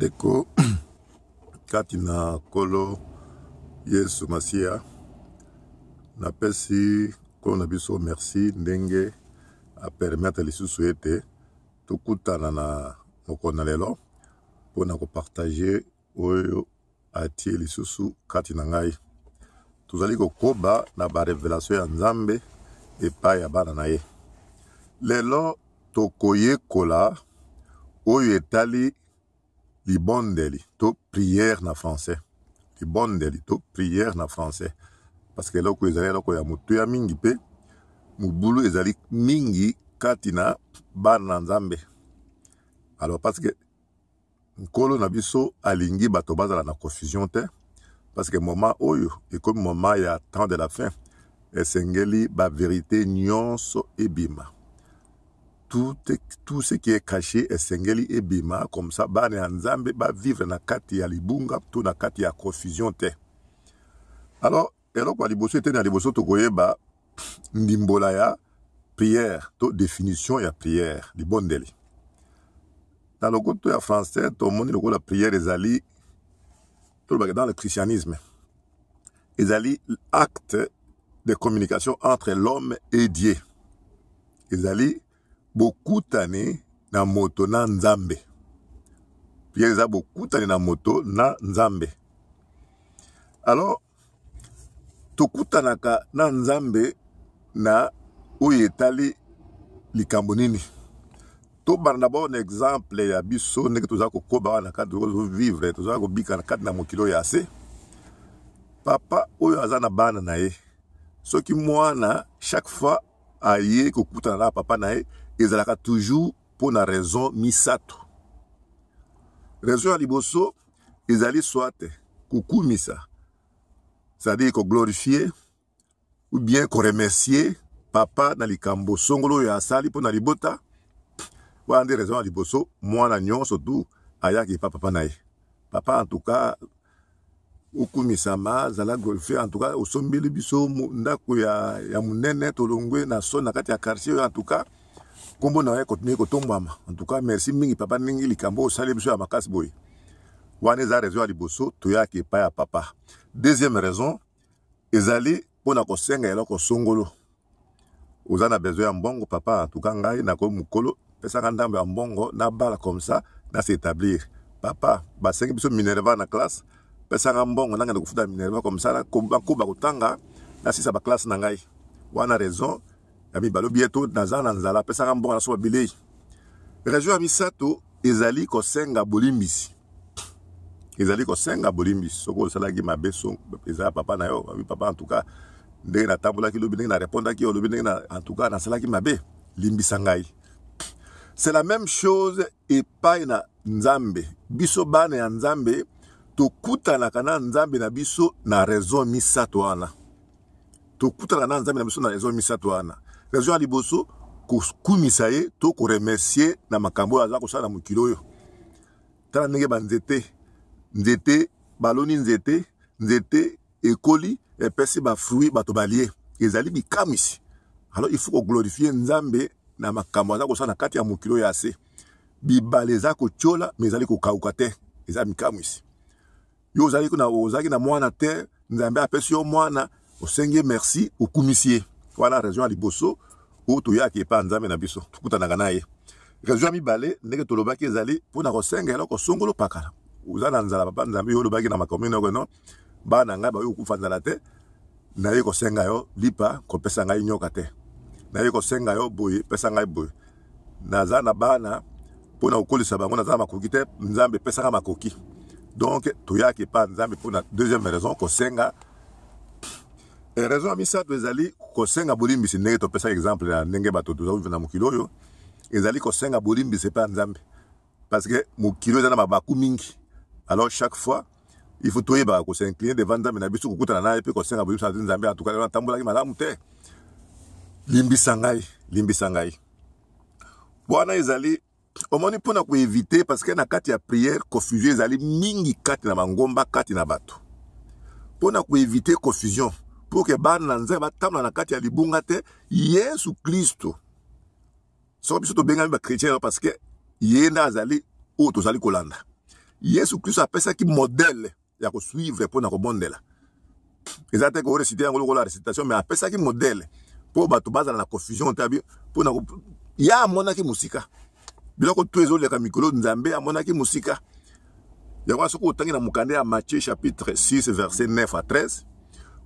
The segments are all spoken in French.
bandeko kati na nkolo yesu masiya napesi nkolo na biso merci ndenge apermetre lisusu ete tokutana na mokolo na lelo mpona kopartage oyo atie lisusu kati na ngai tozali kokoba na barevelatio ya nzambe epai ya bana na ye lelo tokoyekola oyo etali libondeli to priere na francais libondeli to priere na francais parceke eloko ezali eloko ya motuya mingi mpe mobulu ezali mingi kati na bana na nzambe alors parceke nkolo na biso alingi bato bazala na confusion te parceke moma oyo ekomi moma ya temps de la fin esengeli baverité nyonso ebima tout, tout ce qui est caché est singeli et bima, comme ça bana ya nzambe vivre na kati ya libunga tout na kati ya confusion te alors alors eloko ya liboso etene ya liboso tokoyeba ndimbola ya prière to définition ya prière libondeli na lokoto ya français tomoni lokola prière ezali tolobaka dans le christianisme ezali acte de communication entre l'homme et dieu ezali bokutani na moto na nzambe priere eza bokutani na moto na nzambe alors tokutanaka na nzambe na oyo etali likambo nini tobanda d'abord na exemple ya biso ndenge tozala kokoba wana kati tozovivre tozala kobika na kati na mokili oyo ya se papa oyo aza na bana na ye soki mwana chaque fois aye kokutana na papa na ye ezalaka toujours pour na raison misato raison ya liboso ezali soit misa, c'est-à-dire koglorifie ou bien qu'on remercie papa dans les likambo songolo oyo asali pour na libota Voilà nde raison à liboso mwana nyonso tu aya qui papa n'aï. papa en tout cas okumisama zala glorifier en tout cas osombeli biso ndako ya, ya monene tolongwe na so na kati ya quartier en tout cas nkombo na yo ekotinue kotombwama antuka merci mingi papa ndenge likambo osali biso ya makasi boye wana eza raison ya liboso toyaki epai ya papa deuxième raison ezali mpona kosenga eloko songolo oza na besoin ya mbongo papa antuka ngai nakomi mokolo pesaka ndambo ya mbongo nabala comme ça nasetablir papa basengi biso minerva na classe pesanga mbongo nangende kofuta minerva comme ça nakoba kotanga nasisa baklasse na ngai wana raison ya mibale bieto naza na nzala apesaka mboka na so babilei raison ya misato ezali kosenga bolimbisi ezali kosenga bolimbisi soki osalaki mabe ezala papa na yo abi papa antuka ndenge natambolaki lobi ndenge narépondaki olobi ndenge antuka nasalaki mabe limbisa ngai c'est la même chose epai na nzambe biso bana ya nzambe tokutanaka na nzambe na biso na raison misato wana tokutanaka na nzambe na biso na raison misato wana raison ya liboso kokumisa ye to koremercie na makambo oyo aza kosala na mokili oyo tala ndenge banzete nzete baloni nzete nzete ekoli epesi bafruit bato balie ezali bikamisi alors ifaut koglorifie nzambe na makambo aza kosala na kati ya mokili oyo ya se bibale eza kotiola me ezali kokauka te eza bikamwisi yo ozalaki na mwana te nzambe apesi yo mwana osengi merci okumisi ye wana région ya liboso oyo toyaki epai ya nzambe na biso tokutanaka na ye région ya mibale ndenge tolobaki ezali mpona kosenga eloko songolo pakala oza na nzala papa nzambe yo olobaki na makomune oko no bana na ngai bayoki kokufa nzala te naye kosenga yo lipa kopesa ngai nyoka te naye kosenga yo boye pesa ngai boye naza na bana mpo na kokolisa bango naza na makoki te nzambe epesaka makoki donk toyaki epai nzambe mpona deuxième raison kosenga Eh, raison ya misato ezali kosenga bolimbisi ndenge topesaka exemple ya ndenge bato tozauvi na mokili oyo ezali kosenga bolimbisi epai ya nzambe parce que mokili oyo eza na mabaku mingi alors chaque fois il faut toyebaka kosincline devant nzambe na biso kokutana naye mpe kosenga bolimbisi na nzambe antuka lelo natambolaki malamu te limbisa ngai limbisa ngai wana ezali omoni mpona koevite parceke na kati ya priere confusion ezali mingi kati na bangomba kati na bato mpona koevite confusion pour que bana na nzambe tamba na kati ya libunga te yesu kristo soko biso to benga ba chrétien parce que yenda azali o to zali kolanda yesu kristo ki modèle ya ko suivre pour na ko kobondela ko reciter ngolo ko la recitation mais ki modèle pour ba to bazala na confusion te abi mpona ye amonaki mosika biloko to ezoleka mikolo nzambe mona amonaki mosika yango wana soki otangi na mukande ya matthieu chapitre 6 verset 9 à 13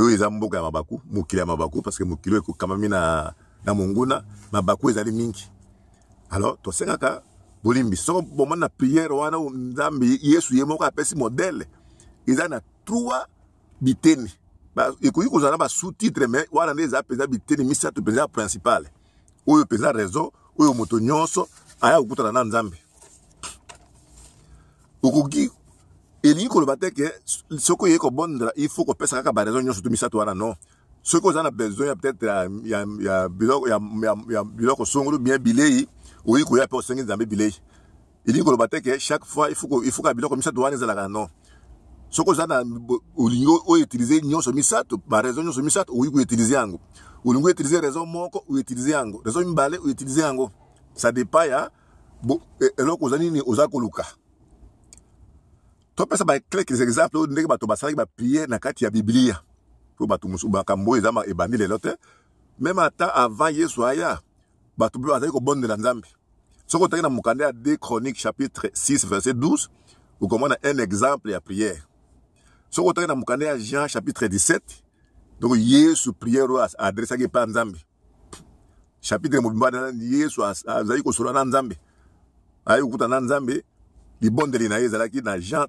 oyo eza mboka ya mabaku mokili ya mabaku parceke mokili ekokamami na, na monguna mabaku ezali mingi alors tosengaka bolimbi soko bomona na priere wana nzambe yesu ye moko apesi modele eza na trois biteni ekoki kozala na basous-titre me wana nde eza mpenza biteni misato mpenza ya principale oyo mpenza raison oyo moto nyonso aya kokutana na nzambe okoki faut que te ke soki oyei Ce que vous avez besoin nyonso tomisato wana non que vous na besoin ya peut-être ya biloko songolo bien bilei oyei Il mpe que nzambe bilei elingi koloba te que chaque fois ifoka biloko misato la non soki oza na raison faut utiliser. yango utiliser raison moko yango raison yango ça dépend ya e, avez ni oza koluka exemples topesa bakelekes exemple oyo ndenge bato basalaki baprie na kati ya biblia mpo bato mosusu makambo oyo eza ebandi lelo te meme ata avant yesu aya bato mpe bazali kobondela nzambe soki otaki na mokanda à 2 Chroniques, chapitre 6 verset 12 okomona un exemple ya priere soki otaki na mokanda à jean chapitre 17 donc yesu priere oyo adresaki epai ya nzambe chapitre mobimba nani yesu azali kosolola na nzambe ayei kokuta na nzambe libondeli na ye ezalaki na jean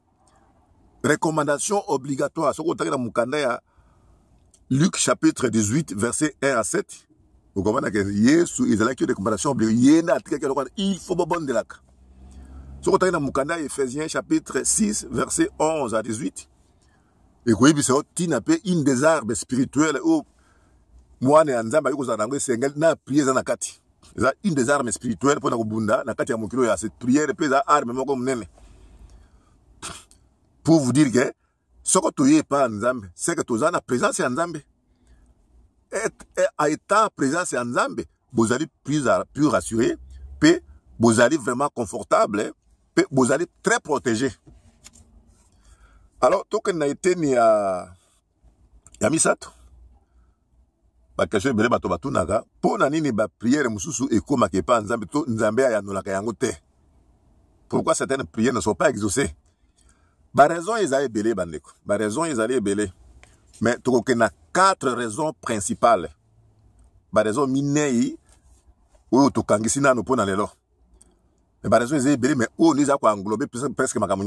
recommandation obligatoire soko otaki dans mokanda hein. luc chapitre 18 verset 1 à 7 que yesu que recommandation obligatoire il nde atikaki eloko que il faut de la. dans na mokanda ya ephésiens chapitre 6 verset 11 à 18 vous yo que c'est une des arbres spirituelles oyo moi, ya nzambe ayoki kozala na yango c'est na prière eza la kati c'est une des armes spirituelles, pour na bunda, na la prière. C'est la prière priere mpe pour vous dire que ce que n'avez pas en Zambie, c'est que vous toza la présence en Et à ata présence Zambie, vous, bozali plus, plus rassuré vous allez vraiment confortable vous allez très protégé alors que na eteni ya, ya misato bakestion ebele bah, bah, pour batunaka mpo na nini bapriere vous ekómaka pas en nzambe to nzambe ayanolaka yango te pourquoi certaines prières ne sont pas exaucées ba raison eza belé bandeko ba raison ezali ebele me tokokende na quatre raisons principales. ba raison minei oyo tokangisi nano mpo na lelo Mais ba raison eza ebele mais oyo nde eza englobé presque makambo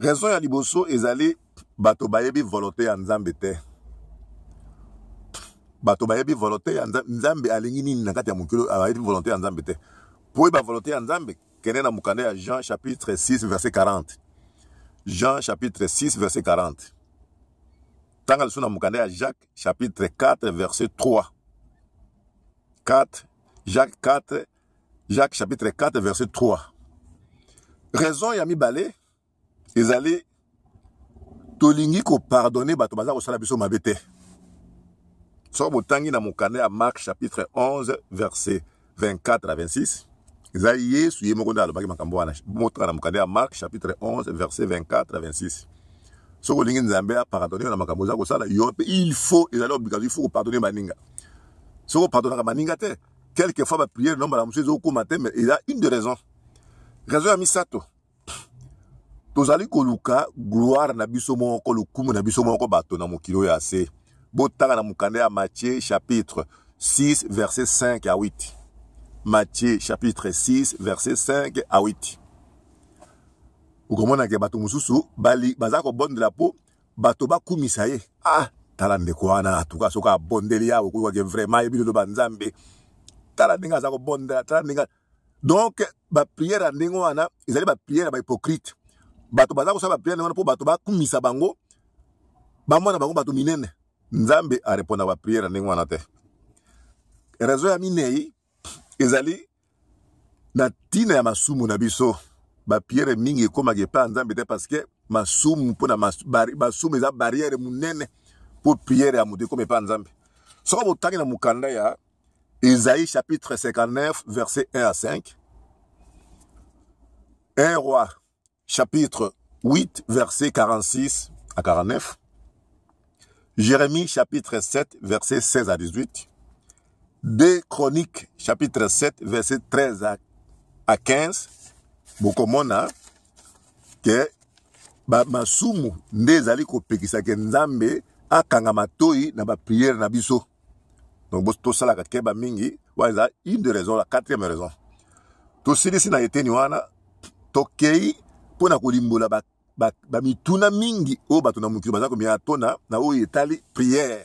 raison ya liboso allaient bato bayebi volonté ya nzambe bato bayebi volonté en nzambe alingi nini na kati ya mokili bayebi volonté ya nzambe te mpo volonté en nzambe kende na ya jean chapitre 6 verset 40 Jean chapitre 6, verset 40. Tanga lisuna mukande Jacques chapitre 4, verset 3. 4, Jacques 4, Jacques chapitre 4, verset 3. Raison balé ils allaient tolingi ko pardonner baza kosala biso mabe te botangi na mokanda à Marc, chapitre 11 verset 24 à 26 zaye suye moko nde alobaki makambo wana na mark chapitre 11 verset 24 à 26 soki olingi nzambe aparadone yo na makambo oza kosala yo il faut ezali obligation il faut kopardone baninga soki opardonaka maninga te quelque fois bapriere nombala mosusu ezokoma te mais a une de raison raison ya misato tozali koluka gloire na biso moko lokumu na biso moko bato na ya na mokanda matthieu chapitre 6 verset 5 à 8 Matthieu chapitre 6 verset 5 à 8. que bato bali, de la peau bato batoba ye ah tala ndeko wana atuka soki abondeli ko okoyokaki vraiment yebi ba nzambe tala ndenge aza la tala ndenge donc ba prière ndenge wana ba prière ba hypocrite bato baza kosala bapriere ndenge pour mpo bato bakumisa bango bamwana bango bato minene nzambe arepondaka bapriere ya ndenge ana te raison ya minei ezali na de ya masumu na biso bapiere mingi ekómaka epai ya nzambe te parceke masumu mpona masumu eza barrière monene mpo priere ya moto ekóma epai ya nzambe soko botangi na mokanda ya chapitre 59 verset 1 à 5 1 roi chapitre 8 verset 46 à 49 jérémie chapitre 7 verset 16 à 18 2 Chroniques, chapitre 7, verset 13 à, 15, Bokomona, que masumu ko pekisa ke nzambe akanga matoi na ba prière na biso donc tosalaka ba mingi waza une de raison la quatrième raison tosilisi na eteni wana tokei po na ba mituna mingi oyo bato na za baza komiyaka tona na o etali priere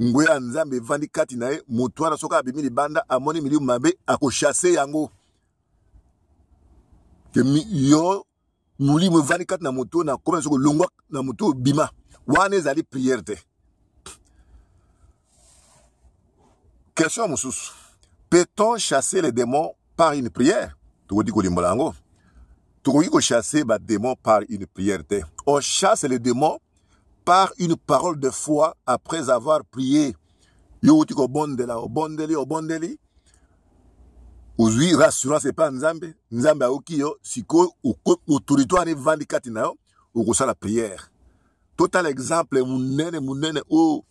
ngwe ya nzambe evandi kati na ye moto wana amoni milimu mabe yango ke yo molimo evandi kati na moto na koma soki olongwa na moto bima. Wane zali priere question moussous. peut-on chasser les démons par une prière tokoki kolimbola yango chasser kochasse démons par une prière on chasse les démons par une parole de foi après avoir prié. Youti kobondela, obondeli, obondeli. rassurant, rassurance pas nzambe, nzambe aoki yo, siko autorité ani vandikati na yo, la prière. Total exemple munene munene o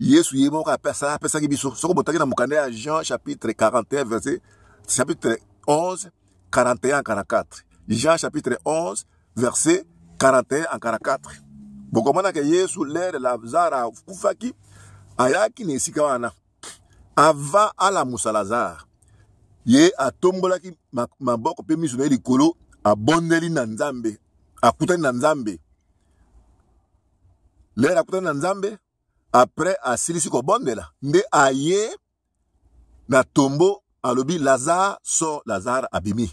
Yesu ye moko apesa apesa ki biso. Soko botaki na mokanda Jean chapitre 41 verset chapitre 11 41 44. Jean chapitre 11 verset 41 à 44. mukamonake yesu lere lazare akufaki ayaki na esika wana ava alamusa lazare ye atombolaki maboko mpe miso na ye likolo abondeli na nzambe akutani na nzambe lere akutani na nzambe apres asilisi kobondela nde aye na tombo alobi lazare so lazare abimi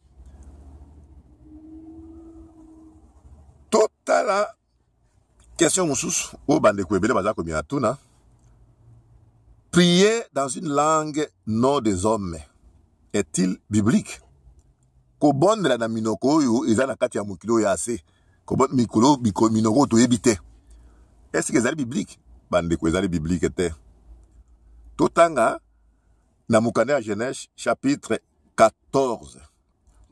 tala question mosusu oyo bandeko ebele baza komia tuna prier dans une langue non des hommes est-il biblique bonde la minoko oyo eza na kati ya mokili ko ase mikolo minoko oyo est-ce que ezali biblike bandeko ezali biblique te totanga na mokanda ya genèse chapitre 14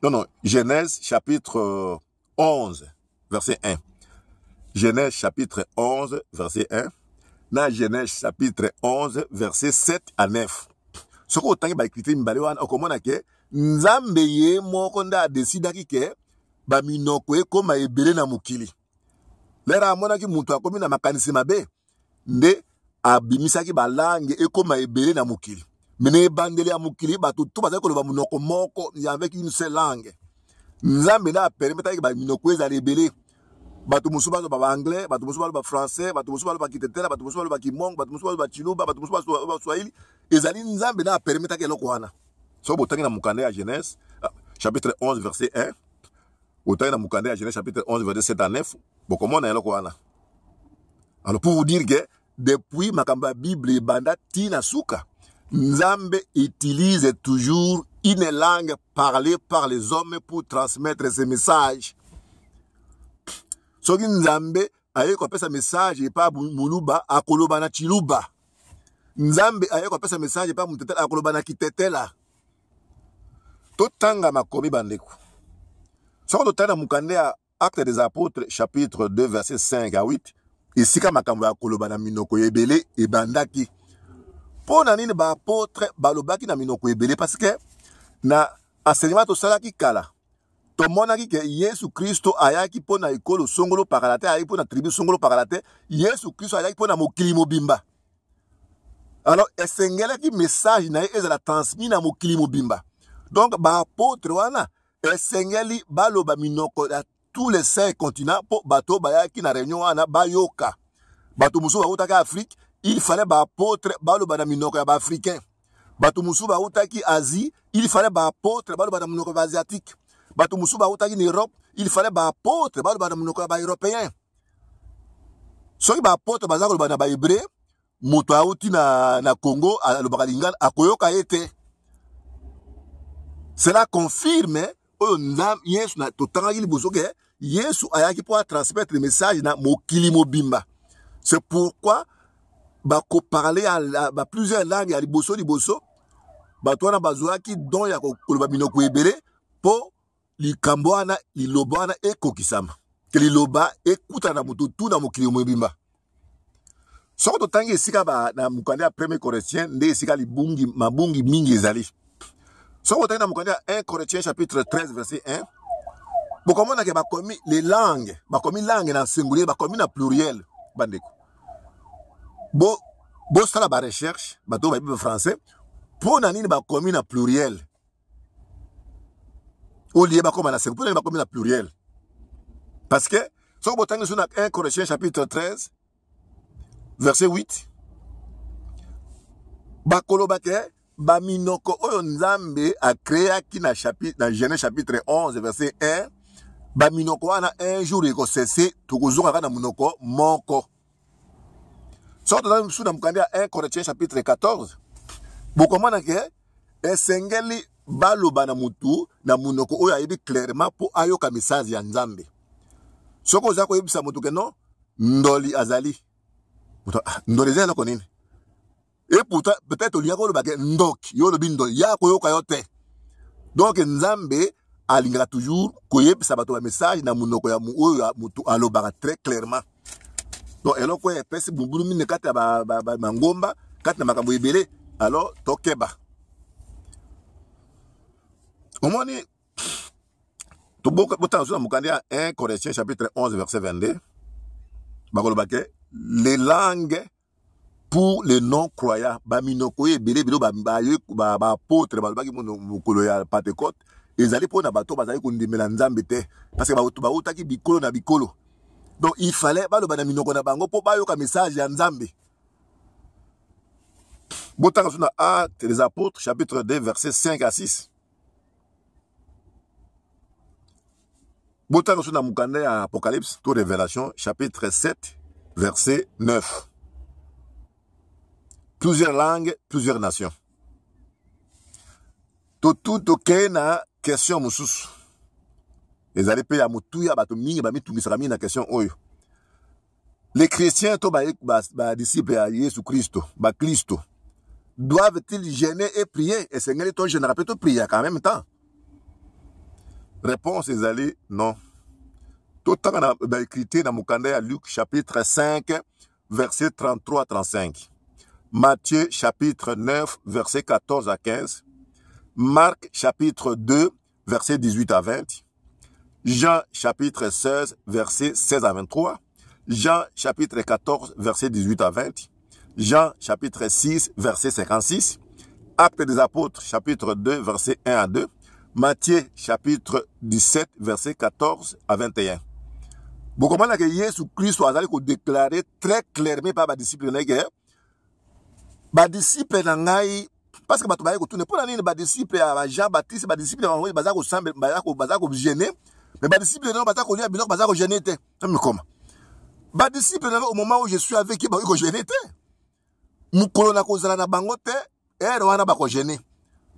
non non genèse chapitre 11 euh, verset 1 Genèse chapitre 11, verset 1, na Genèse chapitre 11, verset 7 à 9. Soko otangi bakriteri mibale wana okomona ke nzambe ye moko ba adesidaki ke baminoko ekóma ebele na mokili lero amonaki moto akómi na makanisi mabe nde abimisaki balange ekóma ebele na mokili me na ebandeli ya mokili bato tu bazali koloba monoko moko avec une seule langue nzambe nde apermetaki baminoko ezala ebele qui mosusu anglais, des gens qui baloba français bato mosusu baloba kitetela bato mosusu baloba kimongo bato mosusu baloba chiluba bato mosusu baloba swahili ezali nzambe na apermetaki eloko wana soki botangi na mokanda la genèse ah, chapitre 11 verset 1 botangi na mokanda la genèse chapitre 11 verset 7 à 9 bokomona eloko wana alors pour vous dire que depuis makambo ya bible ebanda ntina suka nzambe utilise toujours une langue parlée par les hommes pour transmettre ses messages soki nzambe ayei kopesa message epa muluba akoloba na chiluba nzambe ayei kopesa message epa mutetela akoloba na kitetela totanga makomi bandeko soki totali na ya acte des apôtres chapitre 2 verset 5 à 8 esika makambo ya koloba na minoko ebele ebandaki mpo nini baapôtre balobaki na minoko ebele parce ke na enseignement tosalaki kala tomonaki ke yesu kristo ayaki mpo na ekolo songolo pakala te ayaki mpo na tribu songolo pakala te yesu kristo ayaki mpo na mokili mobimba alors esengelaki message na ye ezala transmis na mokili mobimba donc baapotre wana esengeli baloba minoko ya tous les cinq continents mpo bato bayaki na réunion wana bayoka bato mosusu bautaki afrique il fallait baapotre baloba na minoko ya baafricain bato mosusu bautaki asie il fallait baapotre baloba na minoko ya baasiatique ni europe il fallait baapotre ba na monoko ya Européen. soki baapotre baza hébreu, na bahébre moto uti na, na congo lo lingala akoyoka ye cela confirme oyo nzam yesu na il des yesu ayaki transmettre le message na c'est pourquoi à ba plusieurs langues, à liboso liboso bato don ya ko likambo wana liloba wana ekokisama te liloba ekuta na moto tu na mokili mobimba soki totangi esika na mokanda ya premier corintien nde esika libungi mabungi mingi ezali soki otangi na mokanda ya 1 corintien chapitre 13 verset 1 bokomonake bakomi langues langue bakomi langue na singulier bakomi na pluriel bandeko bosala bo recherche bato bayebi français mpo na nini bakomi na pluriel au lieu de comme la singulier, pourquoi pluriel Parce que si on 1 Corinthiens chapitre 13 verset 8 bakolo bake minoko oyo nzambe akreaki na chapitre na Genèse chapitre 11 verset 1 minoko ana un jour ekosese tokozonga kaka na munoko moko soki tozali mosusu na mokanda 1 Corinthiens chapitre 14 bokomona ke esengeli baloba na mutu na munoko oyo ayebi clairement mpo ayoka message ya nzambe soki oza koyebisa motu ke non ndoli azali ah, ndoli eza eloko nini e pourtant peut-être olingaka oloba ke ndoki yo olobi ndoli ya koyoka yo te donc nzambe alingaka toujours koyebisa bato bamessage na monoko ya oyo motu alobaka très clairement donc eloko oyo epesi bungulu mine kati ya bangomba kati na makambo ebele alors tokeba omoni bon, so na mokanda ya 1 corinthiens chapitre 11 verset 22 bakoloba ke les langues pour les non croyants baminoko oyo ebele ebele baapôtre balobaki mokolo ya Ils allaient pour na bato bazali kondimela nzambe te parce que bato bautaki bikolo na bikolo donc il fallait ba na minoko na bango yo ka message à nzambe botanga so 1 les apôtres chapitre 2 verset 5 à 6 Botano suna dans à Apocalypse, tout Révélation, chapitre 7, verset 9. Plusieurs langues, plusieurs nations. Tout tokena question mususu. question les chrétiens les disciples de Jésus-Christ, doivent-ils gêner et prier Et général, peut mpe prier en même temps Réponse ezali non. Tout on écrit écrit dans mukanda à Luc chapitre 5 verset 33 à 35. Matthieu chapitre 9 verset 14 à 15. Marc chapitre 2 verset 18 à 20. Jean chapitre 16 verset 16 à 23. Jean chapitre 14 verset 18 à 20. Jean chapitre 6 verset 56. Actes des apôtres chapitre 2 verset 1 à 2. Matthieu chapitre 17 verset 14 à 21. comprenez que Jésus-Christ a déclaré très clairement epai badisiple na ye ke badisiple na ngai parce ke bato ne kotuna pas na nini badisiple à jean baptiste badisiple na bango baza kosambaza kogene me badisiple nano baza kolia biloko baza kogene te mikoma badisiple nano au moment où je suis avec ye bakoki je te mokolo na kozala na bango te ere wana gêné.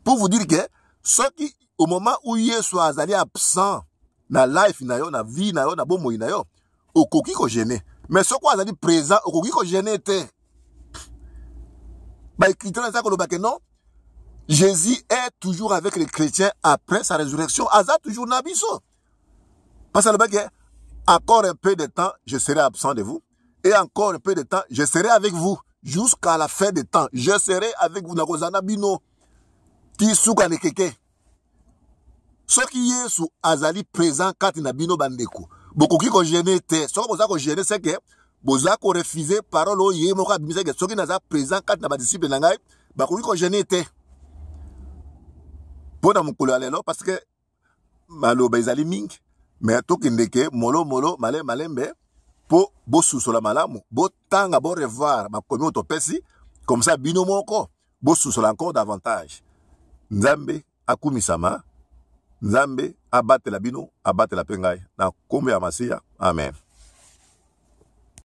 pour vous dire que ceux qui au moment où yesu azali absent na life na yo na vie na yo na bomoi na yo okoki Mais ce soki est présent okoki kogene te baécriture le kolobaka non jésus est toujours avec les chrétiens après sa résurrection aza toujours na biso parce alobaki encore un peu de temps je serai absent de vous et encore un peu de temps je serai avec vous jusqu'à la fin des temps je serai avec vous kozana bino ti ne keke soki yesu azali présent kati na bino bandeko bokoki kogene te soki boza kogene seke boza refusé parole oyo ye moko abimisa qui soki naza présent kati na badisiple na ngai bakoki kogene te mpo na mokolo ya lelo parce que maloba ezali mingi me tokende ke molomolo pour malembe mpo bosusola malamu botanga borevoir makomi oyo topesi comme ça bino moko bosusola encore davantage nzambe akumisama nzambe abatela bino abatela mpe ngai na nkombo ya masiya amen